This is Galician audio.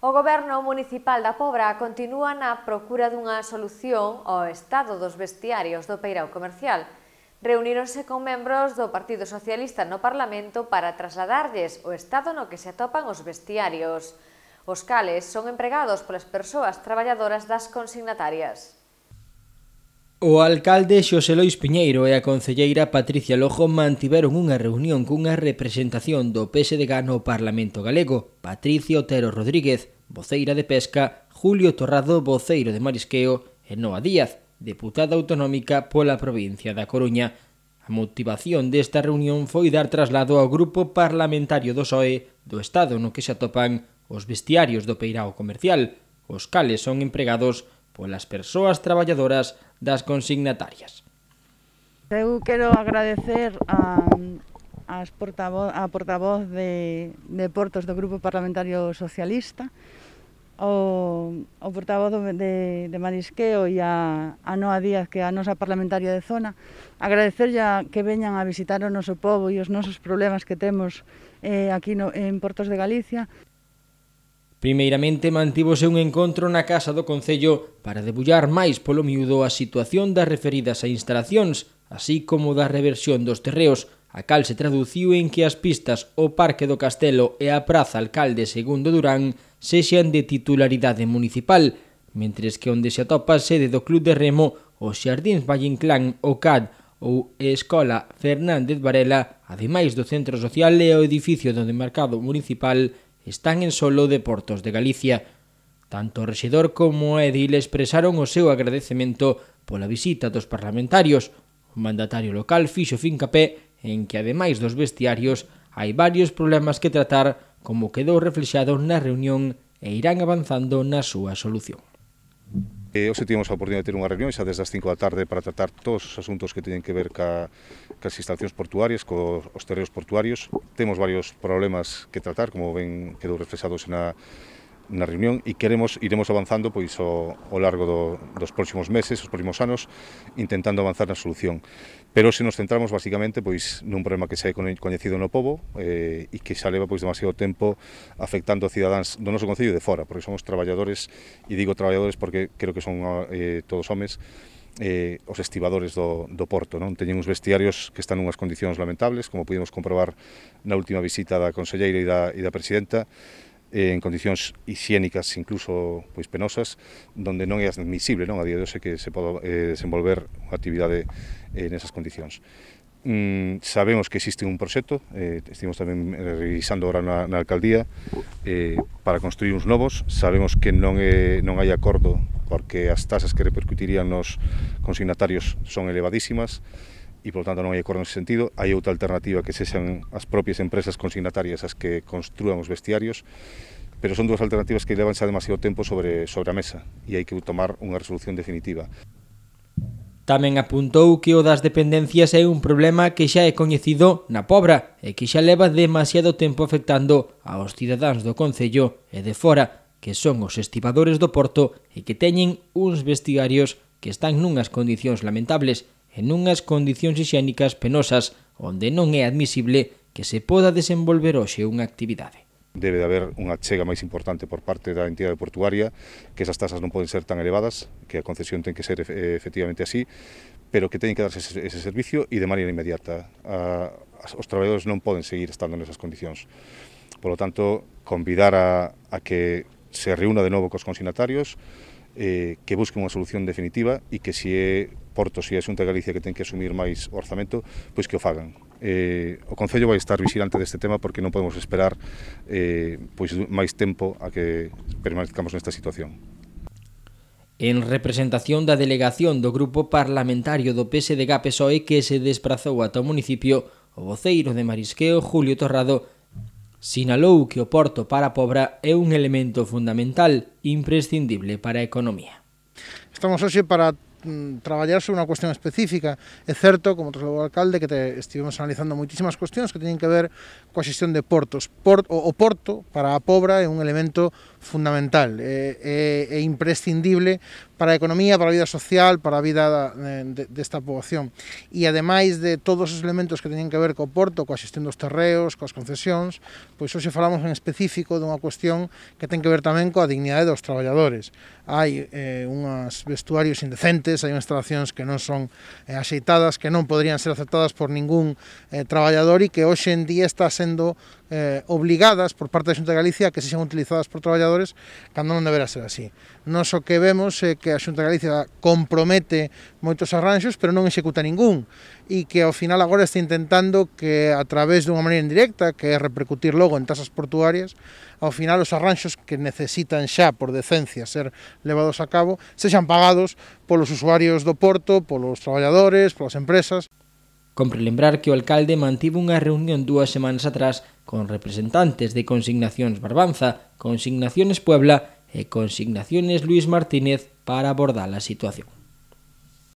O Goberno Municipal da Pobra continúa na procura dunha solución ao estado dos vestiarios do Peirao Comercial. Reuníronse con membros do Partido Socialista no Parlamento para trasladarlles o estado no que se atopan os vestiarios, os cales son empregados polas persoas traballadoras das consignatarias. O alcalde Xosé Lois Piñeiro e a concelleira Patricia Lojo mantiveron unha reunión cunha representación do PSDG no Parlamento Galego. Patricia Otero Rodríguez, voceira de Pesca, Julio Torrado, voceiro de Marisqueo, e Noa Díaz, deputada autonómica pola provincia da Coruña. A motivación desta reunión foi dar traslado ao grupo parlamentario do SOE do estado no que se atopan os bestiarios do Peirao Comercial, os cales son empregados polas persoas traballadoras das consignatarias. Eu quero agradecer a, as portavoz, a portavoz de, de Portos do Grupo Parlamentario Socialista, o, o portavoz de, de Marisqueo e a, a Noa Díaz, que é a nosa parlamentaria de zona, agradecerlle que veñan a visitar o noso povo e os nosos problemas que temos eh, aquí no, en Portos de Galicia. Primeiramente mantivose un encontro na Casa do Concello para debullar máis polo miúdo a situación das referidas a instalacións, así como da reversión dos terreos, a cal se traduciu en que as pistas o Parque do Castelo e a Praza Alcalde Segundo Durán sexan de titularidade municipal, mentres que onde se atopa a sede do Club de Remo, os Valle Vallinclán, o CAD ou a Escola Fernández Varela, ademais do Centro Social e o edificio do demarcado municipal, están en solo de Portos de Galicia. Tanto o rexedor como o edil expresaron o seu agradecemento pola visita dos parlamentarios. O mandatario local fixo fincapé en que, ademais dos bestiarios, hai varios problemas que tratar como quedou reflexado na reunión e irán avanzando na súa solución. E eh, hoxe tivemos a oportunidade de ter unha reunión xa desde as 5 da tarde para tratar todos os asuntos que teñen que ver ca, cas instalacións portuarias, co os terreos portuarios. Temos varios problemas que tratar, como ben quedou reflexados na, na reunión e queremos iremos avanzando pois ao, ao largo do, dos próximos meses, os próximos anos, intentando avanzar na solución. Pero se nos centramos basicamente pois nun problema que xa é coñecido no pobo eh, e que xa leva pois demasiado tempo afectando a cidadáns do noso concello de fora, porque somos traballadores e digo traballadores porque creo que son eh, todos homes eh, os estibadores do, do Porto. Non? Teñen uns vestiarios que están nunhas condicións lamentables, como pudimos comprobar na última visita da Conselleira e da, e da Presidenta, eh, en condicións higiénicas incluso pois penosas, donde non é admisible, non, a día de hoxe que se poda eh, desenvolver unha actividade eh, nesas condicións. Mm, sabemos que existe un proxecto, eh, estivemos tamén eh, revisando ahora na, na alcaldía eh, para construir uns novos, sabemos que non, é, non hai acordo porque as tasas que repercutirían nos consignatarios son elevadísimas, e, por tanto, non hai acordo nese sentido. Hai outra alternativa que sexan as propias empresas consignatarias as que construan os vestiarios, pero son dúas alternativas que levan xa demasiado tempo sobre, sobre a mesa e hai que tomar unha resolución definitiva. Tamén apuntou que o das dependencias é un problema que xa é coñecido na pobra e que xa leva demasiado tempo afectando aos cidadáns do Concello e de fora, que son os estibadores do Porto e que teñen uns vestiarios que están nunhas condicións lamentables en unhas condicións higiénicas penosas onde non é admisible que se poda desenvolver hoxe unha actividade debe de haber unha chega máis importante por parte da entidade portuaria, que esas tasas non poden ser tan elevadas, que a concesión ten que ser efectivamente así, pero que teñen que darse ese, ese servicio e de maneira inmediata. A, os traballadores non poden seguir estando nesas condicións. Por lo tanto, convidar a, a que se reúna de novo cos consignatarios, eh, que busque unha solución definitiva e que se é Porto, se é Xunta de Galicia que ten que asumir máis orzamento, pois que o fagan. Eh, o Concello vai estar vigilante deste tema porque non podemos esperar eh, pois máis tempo a que permanezcamos nesta situación. En representación da delegación do grupo parlamentario do PSDG PSOE que se desprazou ata o municipio, o voceiro de Marisqueo, Julio Torrado, Sinalou que o porto para a Pobra é un elemento fundamental imprescindible para a economía. Estamos hoxe para mm, traballar sobre unha cuestión específica. É certo, como trasladou o alcalde, que te estivemos analizando moitísimas cuestións que teñen que ver coa xestión de portos. Port, o, o porto para a Pobra é un elemento fundamental, é, é, é imprescindible para a economía, para a vida social, para a vida eh, desta de, de poboación. E ademais de todos os elementos que teñen que ver co porto, coa xestión dos terreos, coas concesións, pois hoxe falamos en específico dunha cuestión que ten que ver tamén coa dignidade dos traballadores. Hai eh, unhas vestuarios indecentes, hai unhas instalacións que non son eh, axeitadas, que non poderían ser aceptadas por ningún eh, traballador e que hoxe en día está sendo eh, obligadas por parte da Xunta de Galicia que que sexan utilizadas por traballadores traballadores cando non deberá ser así. Non o que vemos é que a Xunta de Galicia compromete moitos arranxos, pero non executa ningún, e que ao final agora está intentando que a través dunha maneira indirecta, que é repercutir logo en tasas portuarias, ao final os arranxos que necesitan xa por decencia ser levados a cabo, sexan pagados polos usuarios do porto, polos traballadores, polas empresas. Compre lembrar que o alcalde mantivo unha reunión dúas semanas atrás con representantes de Consignacións Barbanza, Consignaciones Puebla e Consignaciones Luis Martínez para abordar a situación.